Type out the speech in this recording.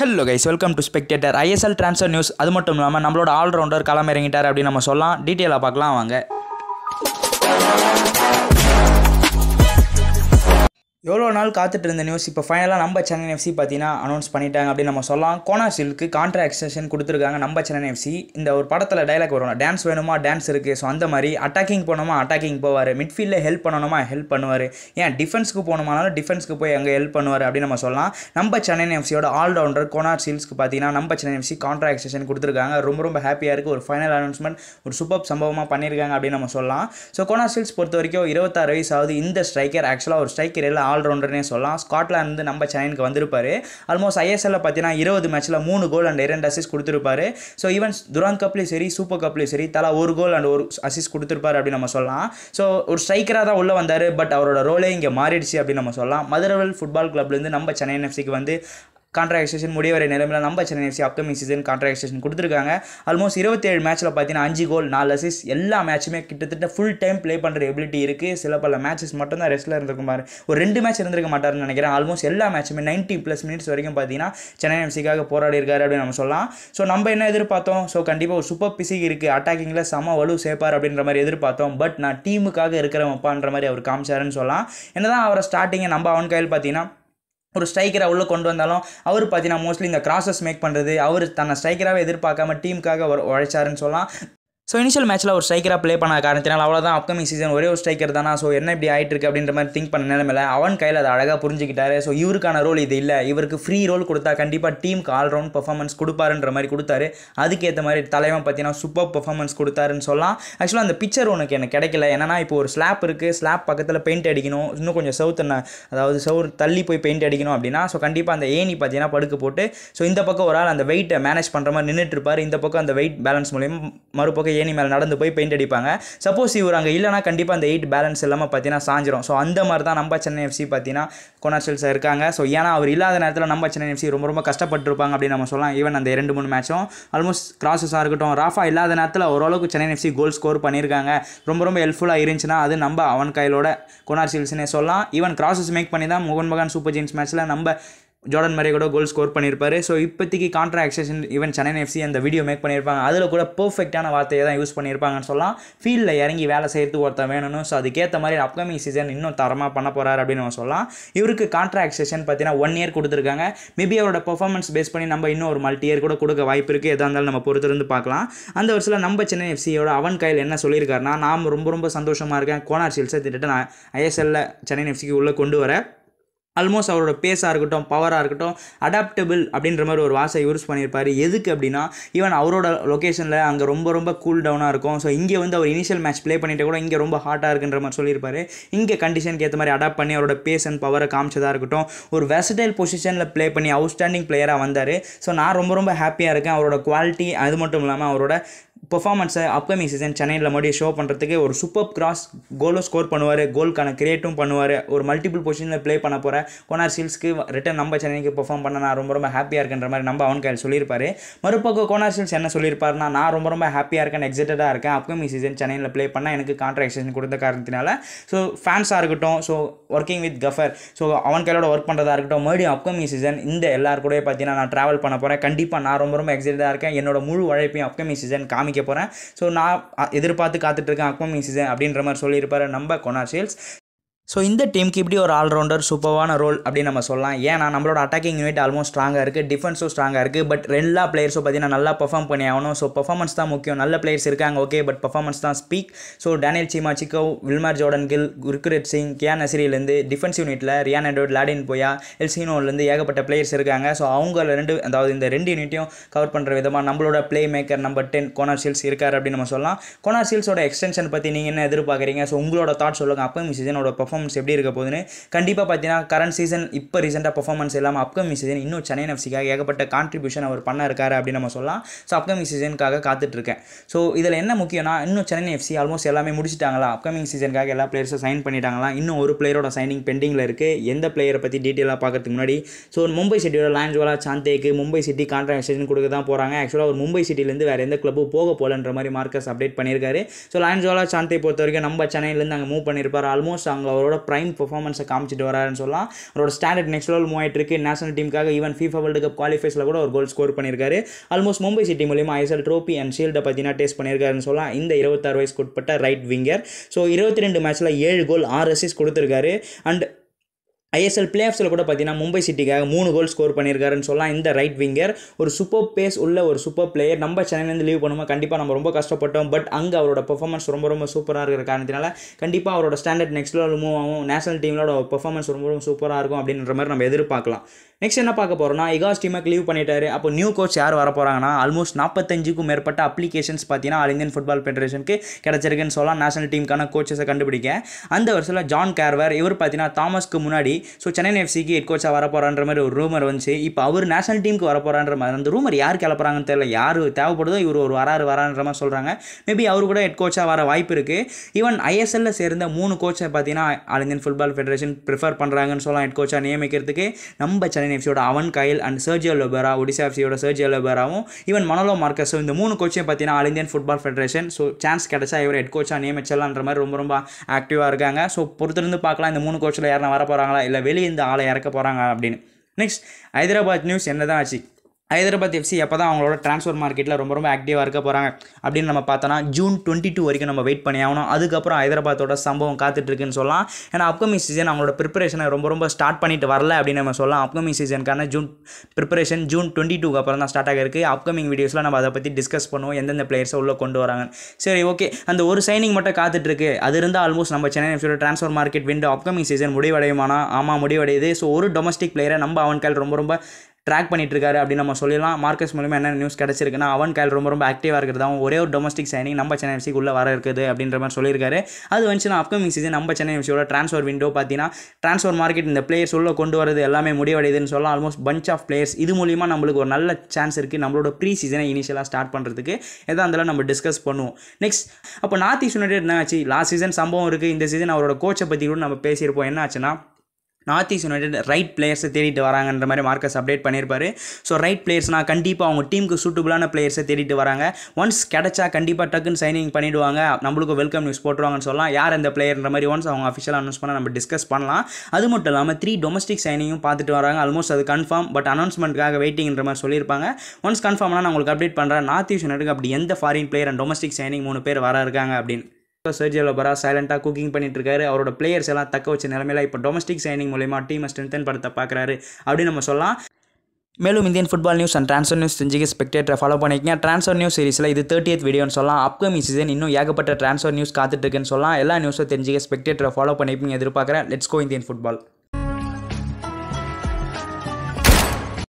hello guys welcome to Spectator ISL transfer news அது மட்டும் இல்லாமல் நம்மளோட ஆல்ரவுண்டர் களமிறங்கிட்டார் அப்படின்னு நம்ம சொல்லலாம் டீட்டெயிலாக பார்க்கலாம் வாங்க எவ்வளோ நாள் காத்துட்டு இருந்த நியூஸ் இப்போ ஃபைனலாக நம்ம சென்னை எஃப்சி பார்த்தீங்கன்னா அனௌன்ஸ் பண்ணிட்டாங்க அப்படின்னு நம்ம சொல்லலாம் சில்க்கு கான்ட்ராக்ட் எக்ஸ்டென்ஷன் கொடுத்துருக்காங்க நம்ம சென்னை எஃப்சி இந்த ஒரு படத்தில் டைலாக் வரும் டான்ஸ் வேணுமா டான்ஸ் இருக்குது ஸோ அந்த மாதிரி அட்டாக்கிங் போனோமா அட்டாக்கிங் போவார் மிட்ஃபீல்டில் ஹெல்ப் பண்ணணுமா ஹெல்ப் பண்ணுவார் ஏன் டிஃபென்ஸ்க்கு போனோமானாலும் டிஃபென்ஸ்க்கு போய் அங்கே ஹெல்ப் பண்ணுவார் அப்படின்னு நம்ம சொல்லலாம் நம்ம சென்னை எஃப்சியோட ஆல்ரவுண்டர் கோனாசில்ஸ்க்கு பார்த்தீங்கன்னா நம்ம சென்னை எஃப்சி கான்ட்ராக்ட் எக்ஸ்டென்ஷன் கொடுத்துருக்காங்க ரொம்ப ரொம்ப ஹாப்பியாக இருக்குது ஒரு ஃபைனல் அனௌன்ஸ்மெண்ட் ஒரு சூப்பர் சம்பவமாக பண்ணியிருக்காங்க அப்படின்னு நம்ம சொல்லலாம் ஸோ சில்ஸ் பொறுத்த வரைக்கும் இருபத்தாறு வயசாவது இந்த ஸ்ட்ரைக்கர் ஆக்சுவலாக ஒரு ஸ்ட்ரைக்கர் எல்லாம் ஆல்ரவுண்டர்னே சொல்லலாம் ஸ்காட்லாந்து நம்ம சென்னைக்கு வந்திருப்பார் ஆல்மோஸ்ட் ஐஎஸ்எல்ல பார்த்தீங்கன்னா இருபது மேட்ச்சில் மூணு கோல் அண்ட் இரண்டு அசிஸ்ட் கொடுத்துருப்பாரு ஸோ ஈவன் துரான் கப்லேயும் சரி சூப்பர் கப்லேயும் சரி தலா ஒரு கோல் அண்ட் ஒரு அசிஸ்ட் கொடுத்துருப்பாரு அப்படின்னு நம்ம சொல்லலாம் ஸோ ஒரு ஸ்ட்ரைக்கராக தான் உள்ளே வந்தார் பட் அவரோட ரோலே இங்கே மாறிடுச்சு அப்படின்னு நம்ம சொல்லலாம் மதுரவல் ஃபுட்பால் கிளப்லேருந்து நம்ம சென்னை எஃப்சிக்கு வந்து கான்ட்ராக்ட் எக்ஸ்டேஷன் முடிவரை நிலைமையில் நம்ம Chennai FC upcoming season contract extension கொடுத்துருக்காங்க ஆல்மோஸ்ட் இருபத்தேழு மேட்ச்சில் பார்த்தீங்கன்னா அஞ்சு கோல் நாலு அசிஸ் எல்லா மேட்சுமே கிட்டத்தட்ட ஃபுல் டைம் ப்ளே பண்ணுற எபிலிட்டி இருக்குது சில பல மேட்சஸ் மட்டும்தான் ரெஸ்ட்டில் இருந்திருக்கும் ஒரு ரெண்டு மேட்ச் இருந்திருக்க மாட்டார்னு நினைக்கிறேன் ஆல்மோஸ்ட் எல்லா மேட்சுமே நைன்ட்டி ப்ளஸ் மினிட்ஸ் வரைக்கும் பார்த்தீங்கன்னா சென்னை எஃப்சிக்காக போராடி இருக்காரு அப்படின்னு நம்ம சொல்லலாம் ஸோ நம்ம என்ன எதிர்பார்த்தோம் ஸோ கண்டிப்பாக ஒரு சூப்பர் பிசிக் இருக்குது அட்டாக்கிங்கில் செம வலு சேர்ப்பார் அப்படின்ற மாதிரி எதிர்பார்த்தோம் பட் நான் டீமுக்காக இருக்கிறவப்பான்ற மாதிரி அவர் காமிச்சாருன்னு சொல்லலாம் என்ன தான் அவரை ஸ்டார்டிங்கை நம்ம அவன் கையில் பார்த்தீங்கன்னா ஒரு ஸ்ட்ரைக்கரை உள்ளே கொண்டு வந்தாலும் அவர் பார்த்தீங்கன்னா மோஸ்ட்லி இந்த கிராஸஸ் மேக் பண்ணுறது அவர் தன்னை ஸ்ட்ரைக்கராகவே எதிர்பார்க்காம டீமுக்காக உழைச்சாருன்னு சொல்லலாம் ஸோ இனிஷியல் மேட்ச்சில் ஒரு ஸ்ட்ரைக்கராக ப்ளே பண்ண காரணத்தினால் அவ்வளோதான் அப்கமிங் சீசன் ஒரே ஒரு ஸ்ட்ரைக்கர் தானா ஸோ என்ன இப்படி ஆகிட்டு இருக்கு அப்படின்ற மாதிரி திங்க் பண்ண நிலமையில அவன் கையில் அதை அழகாக புரிஞ்சுக்கிட்டாரு ஸோ இவருக்கான ரோல் இது இல்லை இவருக்கு ஃப்ரீ ரோல் கொடுத்தா கண்டிப்பாக டீமுக்கு ஆல்ரவுண்ட் பர்ஃபார்மன்ஸ் கொடுப்பாருன்ற மாதிரி கொடுத்தாரு அதுக்கேற்ற மாதிரி தலைவன் பார்த்தீங்கன்னா சூப்பர் பர்ஃபார்மன்ஸ் கொடுத்தாருன்னு சொல்லலாம் ஆக்சுவலாக அந்த பிக்சர் உனக்கு எனக்கு கிடைக்கல ஏன்னா இப்போ ஒரு ஸ்லாப் இருக்குது ஸ்லாப் பக்கத்தில் பெயிண்ட் அடிக்கணும் இன்னும் கொஞ்சம் சவுத் என்ன அதாவது சவுர் தள்ளி போய் பெயிண்ட் அடிக்கணும் அப்படின்னா ஸோ கண்டிப்பாக அந்த ஏணி பார்த்தீங்கன்னா படுக்க போட்டு ஸோ இந்த பக்கம் ஒரு ஆள் அந்த வெயிட்டை மேனேஜ் பண்ணுற மாதிரி நின்றுட்டு இருப்பார் இந்த பக்கம் அந்த வெயிட் பேலன்ஸ் மூலியம் மறுபக்கம் ஏணி மேலே நடந்து போய் பெயிண்ட் அடிப்பாங்க சப்போஸ் இவர் அங்கே இல்லைனா கண்டிப்பாக அந்த எயிட் பேலன்ஸ் இல்லாமல் பார்த்தீங்கன்னா சாஞ்சிரும் ஸோ அந்த மாதிரி தான் நம்ம சென்னை எஃப்சி பார்த்தீங்கன்னா கொனர்ஷியல்ஸாக இருக்காங்க ஸோ ஏன்னா அவர் இல்லாத நேரத்தில் நம்ம சென்னை எஃப்சி ரொம்ப ரொம்ப கஷ்டப்பட்டுருப்பாங்க அப்படின்னு நம்ம சொல்லலாம் ஈவன் அந்த ரெண்டு மூணு மேட்சும் ஆல்மோஸ்ட் கிராசஸாக இருக்கட்டும் ராஃபா இல்லாத நேரத்தில் ஓரளவுக்கு சென்னை எஃப்சி கோல் ஸ்கோர் பண்ணியிருக்காங்க ரொம்ப ரொம்ப ஹெல்ப்ஃபுல்லாக இருந்துச்சுன்னா அது நம்ம அவன் கையிலோட கொனார்ஷியல்ஸ்னே சொல்லலாம் ஈவன் கிராசஸ் மேக் பண்ணி தான் மோகன் மகான் சூப்பர் ஜெயின்ஸ் மேட்சில் நம்ம ஜோர்டன் மரே கூட கோல் ஸ்கோர் பண்ணியிருப்பாரு ஸோ இப்போதைக்கு contract extension even Chennai FC அந்த வீடியோ மேக் பண்ணியிருப்பாங்க அதில் கூட பர்ஃபெக்டான வார்த்தையை தான் யூஸ் பண்ணியிருப்பாங்கன்னு சொல்லலாம் ஃபீல்டில் இறங்கி வேலை செய்கிறது ஒருத்தன் வேணும் ஸோ அதுக்கேற்ற மாதிரி அப்கமிங் சீசன் இன்னும் தரமாக பண்ண போகிறார் அப்படின்னு நம்ம சொல்லலாம் இவருக்கு கான்ட்ரா எக்ஸ்டேஷன் பார்த்தீங்கன்னா ஒன் இயர் கொடுத்துருக்காங்க மேபி அவரோட பர்ஃபார்மன்ஸ் பேஸ் பண்ணி நம்ம இன்னும் ஒரு மல்டி இயர் கூட கொடுக்க வாய்ப்பு இருக்குது எதாக இருந்தாலும் நம்ம பொறுத்திருந்து பார்க்கலாம் அந்த வருஷத்தில் நம்ம சென்னை எஃப்சியோட அவன் கையில் என்ன சொல்லியிருக்காருன்னா நாம் ரொம்ப ரொம்ப சந்தோஷமாக இருக்கேன் கோனார் சில்ஸை திட்டத்தை நான் ஐஎஸ்எல்லில் சென்னை எஃப்சிக்கு உள்ளே கொண்டு வர ஆல்மோஸ்ட் அவரோட பேஸாக இருக்கட்டும் பவராக இருக்கட்டும் அடாப்டபிள் அப்படின்ற மாதிரி ஒரு வாசை யூஸ் பண்ணியிருப்பார் எதுக்கு அப்படின்னா ஈவன் அவரோட லொக்கேஷனில் அங்கே ரொம்ப ரொம்ப கூல் டவுனாக இருக்கும் ஸோ இங்கே வந்து அவர் இனிஷியல் மேட்ச் ப்ளே பண்ணிட்டு கூட இங்கே ரொம்ப ஹாட்டாக இருக்குன்ற மாதிரி சொல்லியிருப்பாரு இங்கே கண்டிஷனுக்கு ஏற்ற மாதிரி அடாப்ட் பண்ணி அவரோட பேஸ் அண்ட் பவரை காமிச்சதாக இருக்கட்டும் ஒரு வெசடைல் பொசிஷனில் ப்ளே பண்ணி அவுட்ஸ்டாண்டிங் பிளேயராக வந்தார் ஸோ நான் ரொம்ப ரொம்ப ஹாப்பியாக இருக்கேன் அவரோட குவாலிட்டி அது மட்டும் இல்லாமல் அவரோட பெர்ஃபார்மன்ஸை அப்கமிங் சீசன் சென்னையில் மறுபடியும் ஷோ பண்ணுறதுக்கு ஒரு சூப்பர் கிராஸ் கோலும் ஸ்கோர் பண்ணுவார் கோலுக்கான கிரியேட்டும் பண்ணுவார் ஒரு மல்டிபிள் பொசிஷனில் ப்ளே பண்ண போகிற கோனார் சீல்ஸ்க்கு ரிட்டன் நம்ம சென்னைக்கு பெர்ஃபார்ம் பண்ண நான் ரொம்ப ரொம்ப ஹாப்பியாக இருக்குன்ற மாதிரி நம்ம அவன் கையில் சொல்லியிருப்பார் மறுபக்கம் கோனார் சீல்ஸ் என்ன சொல்லியிருப்பார்னா நான் ரொம்ப ரொம்ப ஹாப்பியாக இருக்கேன் எக்ஸைட்டடாக இருக்கேன் அப்கமிங் சீசன் சென்னையில் ப்ளே பண்ணால் எனக்கு கான்ட்ராக்ட் சீசன் கொடுத்த காரணத்தினால ஸோ ஃபேன்ஸாக இருக்கட்டும் ஸோ ஒர்க்கிங் வித் கஃபர் ஸோ அவன் கையோட ஒர்க் பண்ணுறதா இருக்கட்டும் மறுபடியும் அப்கமிங் சீசன் இந்த எல்லாரு பார்த்தீங்கன்னா நான் ட்ராவல் பண்ண போகிறேன் கண்டிப்பாக நான் ரொம்ப ரொம்ப எக்ஸைட்டாக இருக்கேன் என்னோட முழு உழைப்பையும் அப்கமிங் சீசன் காமி காமிக்க போகிறேன் ஸோ நான் எதிர்பார்த்து காத்துட்ருக்கேன் அக்மமிங் சீசன் அப்படின்ற மாதிரி சொல்லியிருப்பார் நம்ம கொனார் சேல்ஸ் ஸோ இந்த டீமுக்கு இப்படி ஒரு ஆல்ரவுண்டர் சூப்பரான ரோல் அப்படின்னு நம்ம சொல்லலாம் ஏன்னா நம்மளோட அட்டாக்கிங் யூனிட் ஆல்மோஸ்ட் ஸ்ட்ராங்காக இருக்குது டிஃபென்ஸும் ஸ்ட்ராங்காக இருக்குது பட் எல்லா பிளேயர்ஸும் பார்த்தீங்கன்னா நல்லா பர்ஃபார்ம் பண்ணி ஆகணும் ஸோ பர்ஃபார்மன்ஸ் தான் முக்கியம் நல்ல பிளேயர்ஸ் இருக்காங்க ஓகே பட் பர்ஃபார்மன்ஸ் தான் ஸ்பீக் ஸோ டேனியல் சீமா சிக்கோ Wilmar Jordan Gil Gurkirat Singh கியா நசிரிலேருந்து டிஃபென்ஸ் யூனிட்டில் ரியான் எட்வர்ட் லாடின் போயா எல்சினோலேருந்து ஏகப்பட்ட பிளேயர்ஸ் இருக்காங்க ஸோ அவங்க ரெண்டு அதாவது இந்த ரெண்டு யூனிட்டையும் கவர் பண்ணுற விதமாக நம்மளோட playmaker number ten Connor Shields இருக்கார் அப்படின்னு நம்ம சொல்லலாம் கோனார் சீல்ஸோட எக்ஸ்டென்ஷன் பற்றி நீங்கள் என்ன எதிர்பார்க்குறீங்க ஸோ உங்களோட தாட்ஸ் சொல்லுங்கள் அப்போ சீசனோட பர்ஃபார்ம் பர்ஃபார்மன்ஸ் எப்படி இருக்க போகுதுன்னு கண்டிப்பாக பார்த்தீங்கன்னா கரண்ட் சீசன் இப்போ ரீசெண்டாக பர்ஃபார்மன்ஸ் இல்லாமல் அப்கமிங் சீசன் இன்னும் சென்னை எஃப்சிக்காக ஏகப்பட்ட கான்ட்ரிபியூஷன் அவர் பண்ண இருக்காரு அப்படின்னு நம்ம சொல்லலாம் ஸோ அப்கமிங் சீசனுக்காக காத்துட்ருக்கேன் ஸோ இதில் என்ன முக்கியம்னா இன்னும் சென்னை எஃப்சி ஆல்மோஸ்ட் எல்லாமே முடிச்சிட்டாங்களா அப்கமிங் சீசனுக்காக எல்லா பிளேயர்ஸும் சைன் பண்ணிட்டாங்களா இன்னும் ஒரு பிளேயரோட சைனிங் பெண்டிங்கில் இருக்குது எந்த பிளேயரை பற்றி டீட்டெயிலாக பார்க்கறதுக்கு முன்னாடி ஸோ மும்பை சிட்டியோட லான்ஜுவலா சாந்தேக்கு மும்பை சிட்டி கான்ட்ராக்ட் சீசன் கொடுக்க தான் போகிறாங்க ஆக்சுவலாக ஒரு மும்பை சிட்டிலேருந்து வேறு எந்த கிளப்பும் போக போகலன்ற மாதிரி மார்க்கஸ் அப்டேட் பண்ணியிருக்காரு ஸோ லான்ஜுவலா சாந்தே பொறுத்த வரைக்கும் நம்ம சென்னையிலேருந்து அங்கே மூவ் பண்ணியிருப்பார் ஆல்மோஸ்ட் அங்கே அவரோட ப்ரைம் பர்ஃபார்மன்ஸை காமிச்சிட்டு வராருன்னு சொல்லலாம் அவரோட ஸ்டாண்டர்ட் நெக்ஸ்ட் லெவல் மூவ் ஆகிட்டு இருக்கு நேஷனல் டீமுக்காக ஈவன் ஃபீஃபா வேர்ல்டு கப் குவாலிஃபைஸில் கூட ஒரு கோல் ஸ்கோர் பண்ணியிருக்காரு ஆல்மோஸ்ட் மும்பை சிட்டி மூலியமாக ஐஎஸ்எல் ட்ரோஃபி அண்ட் ஷீல்டை பார்த்தீங்கன்னா டேஸ்ட் பண்ணியிருக்காருன்னு சொல்லலாம் இந்த இருபத்தாறு வயசுக்கு உட்பட்ட ரைட் விங்கர் ஸோ இருபத்தி ரெண்டு மேட்ச்சில் ஏழு கோல் ஆறு அசிஸ் கொடுத்துருக்காரு அண்ட் ஐஎஸ்எல் பிளே ஆஃப்ஸில் கூட பார்த்தீங்கன்னா மும்பை சிட்டிக்காக மூணு கோல் ஸ்கோர் பண்ணியிருக்காருன்னு சொல்லலாம் இந்த ரைட் விங்கர் ஒரு சூப்பர் பேஸ் உள்ள ஒரு சூப்பர் பிளேயர் நம்ம சென்னையிலேருந்து லீவ் பண்ணுமா கண்டிப்பாக நம்ம ரொம்ப கஷ்டப்பட்டோம் பட் அங்கே அவரோட பெர்ஃபார்மன்ஸ் ரொம்ப ரொம்ப சூப்பராக இருக்கிற காரணத்தினால கண்டிப்பாக அவரோட ஸ்டாண்டர்ட் நெக்ஸ்ட் லெவல் மூவ் ஆகும் நேஷனல் டீமோட பெர்ஃபார்மன்ஸ் ரொம்ப ரொம்ப சூப்பராக இருக்கும் அப்படின்ற மாதிரி நம்ம எதிர்பார்க்கலாம் நெக்ஸ்ட் என்ன பார்க்க போகிறோம்னா இகாஸ் டீமுக்கு லீவ் பண்ணிட்டாரு அப்போ நியூ கோச் யார் வர போகிறாங்கன்னா ஆல்மோஸ்ட் நாற்பத்தஞ்சுக்கும் மேற்பட்ட அப்ளிகேஷன்ஸ் பார்த்தீங்கன்னா ஆல் இந்தியன் ஃபுட்பால் ஃபெடரேஷனுக்கு கிடச்சிருக்குன்னு சொல்லலாம் நேஷனல் டீமுக்கான கோச்சஸை கண்டுபிடிக்க அந்த வருஷத்தில் ஜான் கேர்வர் இவர் பார்த்தீங்கன்னா தாமஸ்க்கு முன்னாடி ஸோ சென்னை எஃப்சிக்கு ஹெட் கோச்சாக வர போகிறான்ற மாதிரி ஒரு ரூமர் வந்துச்சு இப்போ அவர் நேஷனல் டீமுக்கு வர போகிறான்ற மாதிரி அந்த ரூமர் யார் கிளப்புறாங்கன்னு தெரியல யார் தேவைப்படுதோ இவர் ஒரு வராரு வரான்ற மாதிரி சொல்கிறாங்க மேபி அவர் கூட ஹெட் கோச்சாக வர வாய்ப்பு இருக்குது ஈவன் ஐஎஸ்எல்ல சேர்ந்த மூணு கோச்சை பார்த்தீங்கன்னா all Indian football federation prefer பண்ணுறாங்கன்னு சொல்லலாம் ஹெட் கோச்சாக நியமிக்கிறதுக்கு நம்ம சென்னை சென்னை எஃப்சியோட Owen Coyle and Sergio Lobera Odisha எஃப்சியோட சர்ஜியோ லொபராவும் ஈவன் மனோலோ மார்க்கஸ் இந்த மூணு கோச்சையும் பார்த்தீங்கன்னா all Indian football federation so chance கிடைச்சா இவர் ஹெட் கோச்சாக நியமிச்சலான்ற மாதிரி ரொம்ப ரொம்ப ஆக்டிவாக இருக்காங்க ஸோ பொறுத்திருந்து பார்க்கலாம் இந்த மூணு கோச்சில் யாரும் வர போகிறாங்களா இல்லை வெளியே இந்த ஆளை இறக்க போகிறாங்க அப்படின்னு நெக்ஸ்ட் ஹைதராபாத் நியூஸ் என்ன தான் ஆச்சு ஹைதராபாத் எஃப்சி எப்போ தான் அவங்களோட டிரான்ஸ்ஃபர் மார்க்கெட்டில் ரொம்ப ரொம்ப ஆக்டிவாக இருக்க போகிறாங்க அப்படின்னு நம்ம பார்த்தோன்னா ஜூன் டுவெண்ட்டி டூ வரைக்கும் நம்ம வெயிட் பண்ணி ஆகணும் அதுக்கப்புறம் ஹைதராபாத்தோட சம்பவம் காத்துட்ருக்குன்னு சொல்லலாம் ஏன்னா அப்கமிங் சீசன் அவங்களோட ப்ரிப்பரேஷனை ரொம்ப ரொம்ப ஸ்டார்ட் பண்ணிட்டு வரல அப்படின்னு நம்ம சொல்லலாம் அப்கமிங் சீசனுக்கான ஜூன் ப்ரிப்பரேஷன் ஜூன் டுவெண்ட்டி டூக்கு அப்புறம் தான் ஸ்டார்ட் ஆகிருக்கு அப்கமிங் வீடியோஸில் நம்ம அதை பற்றி டிஸ்கஸ் பண்ணுவோம் எந்தெந்த பிளேயர்ஸை உள்ளே கொண்டு வராங்க சரி ஓகே அந்த ஒரு சைனிங் மட்டும் காத்துட்ருக்கு அது இருந்தால் ஆல்மோஸ்ட் நம்ம சென்னை எஃப்சியோட transfer market window upcoming season முடிவடையுமானா ஆமாம் முடிவடையுது ஸோ ஒரு டொமஸ்டிக் பிளேயரை நம்ம அவன் கால் ரொம்ப ரொம்ப ட்ராக் பண்ணிட்டு இருக்காரு அப்படின்னு நம்ம சொல்லலாம் மார்க்கஸ் மூலியமாக என்ன நியூஸ் கிடச்சிருக்குன்னா அவன் கேல் ரொம்ப ரொம்ப ஆக்டிவாக இருக்கிறதாகவும் ஒரே ஒரு டொமஸ்டிக் சைனிங் நம்ம சென்னை எஃப்சிக்கு உள்ளே வர இருக்குது அப்படின்ற மாதிரி சொல்லியிருக்காரு அது வந்துச்சுன்னா அப்கமிங் சீசன் நம்ம சென்னை எஃப்சியோட ட்ரான்ஸ்ஃபர் விண்டோ பார்த்தீங்கன்னா ட்ரான்ஸ்ஃபர் மார்க்கெட் இந்த பிளேயர்ஸ் உள்ளே கொண்டு வரது எல்லாமே முடிவடையுதுன்னு சொல்லலாம் ஆல்மோஸ்ட் பஞ்ச் ஆஃப் பிளேயர்ஸ் இது மூலியமாக நம்மளுக்கு ஒரு நல்ல சான்ஸ் இருக்குது நம்மளோட ப்ரீ சீசனை இனிஷியலாக ஸ்டார்ட் பண்ணுறதுக்கு எதா இருந்தாலும் நம்ம டிஸ்கஸ் பண்ணுவோம் நெக்ஸ்ட் அப்போ நார்த் ஈஸ்ட் யுனைடெட் என்ன ஆச்சு லாஸ்ட் சீசன் சம்பவம் இருக்குது இந்த சீசன் அவரோட கோச்சை பற்றி கூட நம்ம பேசியிருப்போம் என்ன ஆச்சுன்னா நார்த் ஈஸ்ட் யுனைடட் ரைட் பிளேயர்ஸை தேடிட்டு வராங்கன்ற மாதிரி மார்க்கஸ் அப்டேட் பண்ணியிருப்பார் ஸோ ரைட் பிளேயர்ஸ்னால் கண்டிப்பாக அவங்க டீமுக்கு சூட்டபுளான பிளேயர்ஸை தேடிட்டு வராங்க ஒன்ஸ் கிடச்சா கண்டிப்பாக டக்குன்னு சைனிங் பண்ணிவிடுவாங்க நம்மளுக்கு வெல்கம் நியூஸ் போட்டுருவாங்கன்னு சொல்லலாம் யார் அந்த பிளேயர்ன்ற மாதிரி ஒன்ஸ் அவங்க அஃபிஷியலாக அனௌன்ஸ் பண்ணால் நம்ம டிஸ்கஸ் பண்ணலாம் அது மட்டும் இல்லாமல் த்ரீ டொமஸ்டிக் சைனிங்கும் பார்த்துட்டு வராங்க ஆல்மோஸ்ட் அது கன்ஃபார்ம் பட் அனௌன்ஸ்மெண்ட்டுக்காக வெயிட்டிங்கிற மாதிரி சொல்லியிருப்பாங்க ஒன்ஸ் கன்ஃபார்ம்னா நான் உங்களுக்கு அப்டேட் பண்ணுறேன் நார்த் ஈஸ்ட் யுனைடெட் அப்படி எந்த foreign player and domestic signing மூணு பேர் வர இருக்காங்க அப்படின்னு சர்ஜியோ லபரா சைலண்டாக குக்கிங் பண்ணிட்டு இருக்காரு அவரோட பிளேயர்ஸ் எல்லாம் தக்க வச்ச நிலமையில இப்போ டொமஸ்டிக் சைனிங் மூலயமா டீமை ஸ்ட்ரென்தன் படுத்த பார்க்குறாரு அப்படின்னு நம்ம சொல்லலாம் மேலும் Indian football news and transfer news தெரிஞ்சுக்க ஸ்பெக்டேட்டரை ஃபாலோ பண்ணிக்கங்க ட்ரான்ஸ்ஃபர் நியூஸ் சீரிஸில் இது தேர்ட்டியத் வீடியோன்னு சொல்லலாம் அப்கமிங் சீசன் இன்னும் ஏகப்பட்ட ட்ரான்ஸ்ஃபர் நியூஸ் இருக்குன்னு சொல்லலாம் எல்லா நியூஸும் தெரிஞ்சுக்க ஸ்பெக்டேட்டரை ஃபாலோ பண்ணிப்பீங்க எதிர்பார்க்குறேன் லெட்ஸ் கோ இந்தியன் ஃபுட்பால்